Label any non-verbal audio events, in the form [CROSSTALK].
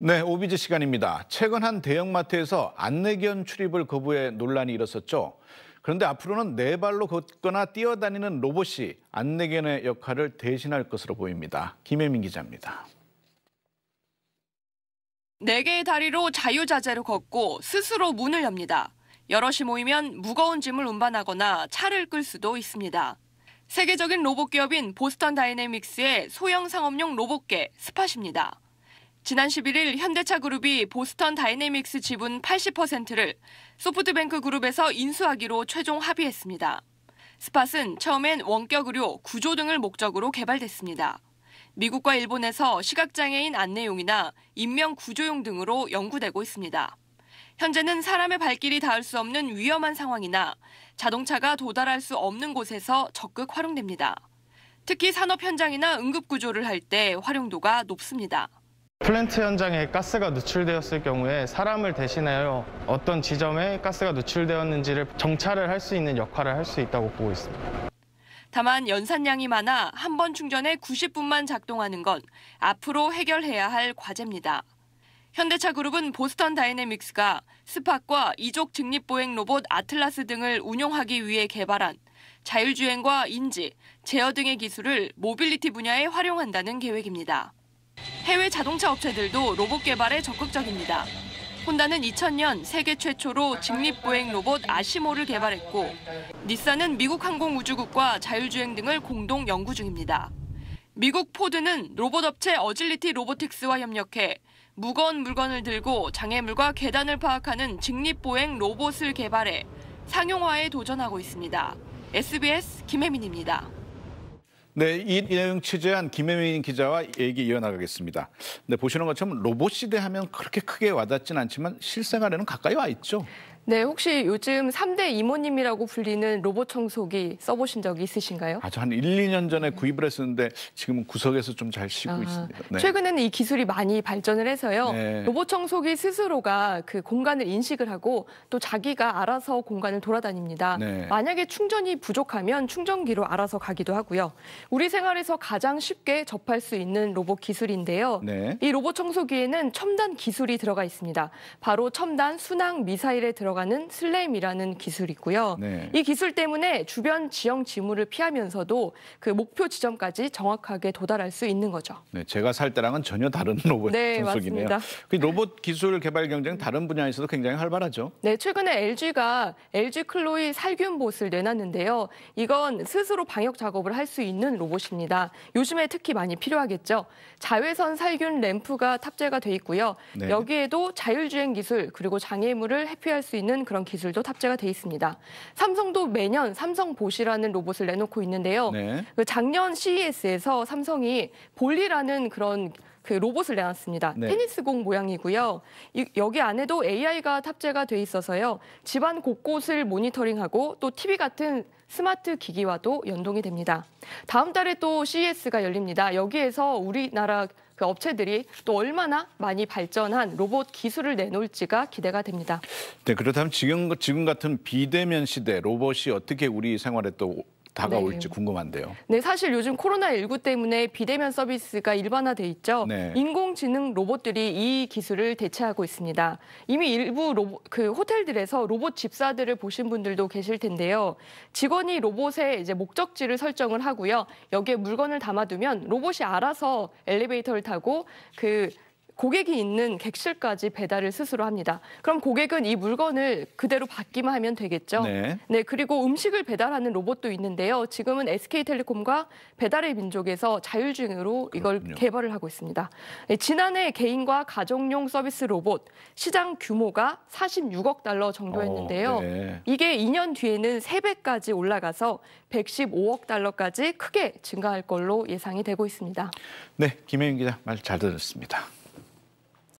네, 오비즈 시간입니다. 최근 한 대형마트에서 안내견 출입을 거부해 논란이 일었었죠. 그런데 앞으로는 네 발로 걷거나 뛰어다니는 로봇이 안내견의 역할을 대신할 것으로 보입니다. 김혜민 기자입니다. 네 개의 다리로 자유자재로 걷고 스스로 문을 엽니다. 여럿이 모이면 무거운 짐을 운반하거나 차를 끌 수도 있습니다. 세계적인 로봇 기업인 보스턴 다이내믹스의 소형 상업용 로봇계 스팟입니다. 지난 11일 현대차 그룹이 보스턴 다이내믹스 지분 80%를 소프트뱅크 그룹에서 인수하기로 최종 합의했습니다. 스팟은 처음엔 원격 의료, 구조 등을 목적으로 개발됐습니다. 미국과 일본에서 시각장애인 안내용이나 인명 구조용 등으로 연구되고 있습니다. 현재는 사람의 발길이 닿을 수 없는 위험한 상황이나 자동차가 도달할 수 없는 곳에서 적극 활용됩니다. 특히 산업 현장이나 응급구조를 할 때 활용도가 높습니다. 플랜트 현장에 가스가 누출되었을 경우에 사람을 대신하여 어떤 지점에 가스가 누출되었는지를 정찰을 할 수 있는 역할을 할 수 있다고 보고 있습니다. 다만 연산량이 많아 한 번 충전에 90분만 작동하는 건 앞으로 해결해야 할 과제입니다. 현대차 그룹은 보스턴 다이내믹스가 스팟과 이족 직립 보행 로봇 아틀라스 등을 운용하기 위해 개발한 자율주행과 인지, 제어 등의 기술을 모빌리티 분야에 활용한다는 계획입니다. 해외 자동차 업체들도 로봇 개발에 적극적입니다. 혼다는 2000년 세계 최초로 직립보행 로봇 아시모를 개발했고 닛산은 미국 항공우주국과 자율주행 등을 공동 연구 중입니다. 미국 포드는 로봇 업체 어질리티 로보틱스와 협력해 무거운 물건을 들고 장애물과 계단을 파악하는 직립보행 로봇을 개발해 상용화에 도전하고 있습니다. SBS 김혜민입니다. 네, 이 내용 취재한 김혜민 기자와 얘기 이어나가겠습니다. 네, 보시는 것처럼 로봇 시대 하면 그렇게 크게 와닿진 않지만 실생활에는 가까이 와 있죠. 네, 혹시 요즘 3대 이모님이라고 불리는 로봇 청소기 써보신 적 있으신가요? 아주 한 1, 2년 전에 음. 구입을 했었는데 지금은 구석에서 좀 잘 쉬고 아, 있습니다. 네. 최근에는 이 기술이 많이 발전을 해서요. 네. 로봇 청소기 스스로가 그 공간을 인식을 하고 또 자기가 알아서 공간을 돌아다닙니다. 네. 만약에 충전이 부족하면 충전기로 알아서 가기도 하고요. 우리 생활에서 가장 쉽게 접할 수 있는 로봇 기술인데요. 네. 이 로봇 청소기에는 첨단 기술이 들어가 있습니다. 바로 첨단 순항 미사일에 들어가 들어가는 슬램이라는 기술이고요. 네. 이 기술 때문에 주변 지형 지물을 피하면서도 그 목표 지점까지 정확하게 도달할 수 있는 거죠. 네, 제가 살 때랑은 전혀 다른 [LAUGHS] 로봇 네, 전속이네요. 맞습니다. 그 로봇 기술 개발 경쟁 다른 분야에서도 굉장히 활발하죠. 네, 최근에 LG가 LG 클로이 살균봇을 내놨는데요. 이건 스스로 방역 작업을 할 수 있는 로봇입니다. 요즘에 특히 많이 필요하겠죠. 자외선 살균 램프가 탑재가 돼 있고요. 네. 여기에도 자율주행 기술 그리고 장애물을 회피할수 있는 그런 기술도 탑재가 돼 있습니다. 삼성도 매년 삼성 봇이라는 로봇을 내놓고 있는데요. 네. 그 작년 CES에서 삼성이 볼리라는 그런 그 로봇을 내놨습니다. 네. 테니스공 모양이고요. 이, 여기 안에도 AI가 탑재가 돼 있어서요. 집안 곳곳을 모니터링하고 또 TV 같은 스마트 기기와도 연동이 됩니다. 다음 달에 또 CES가 열립니다. 여기에서 우리나라 그 업체들이 또 얼마나 많이 발전한 로봇 기술을 내놓을지가 기대가 됩니다. 네, 그렇다면 지금, 지금 같은 비대면 시대 로봇이 어떻게 우리 생활에 또 다가올지 네. 궁금한데요. 네, 사실 요즘 코로나19 때문에 비대면 서비스가 일반화돼 있죠. 네. 인공지능 로봇들이 이 기술을 대체하고 있습니다. 이미 일부 로봇, 그 호텔들에서 로봇 집사들을 보신 분들도 계실 텐데요. 직원이 로봇에 이제 목적지를 설정을 하고요. 여기에 물건을 담아두면 로봇이 알아서 엘리베이터를 타고 그 고객이 있는 객실까지 배달을 스스로 합니다. 그럼 고객은 이 물건을 그대로 받기만 하면 되겠죠. 네. 네 그리고 음식을 배달하는 로봇도 있는데요. 지금은 SK텔레콤과 배달의 민족에서 자율주행으로 이걸 그렇군요. 개발을 하고 있습니다. 네, 지난해 개인과 가정용 서비스 로봇 시장 규모가 46억 달러 정도였는데요. 어, 네. 이게 2년 뒤에는 3배까지 올라가서 115억 달러까지 크게 증가할 걸로 예상이 되고 있습니다. 네, 김혜윤 기자 말 잘 들었습니다.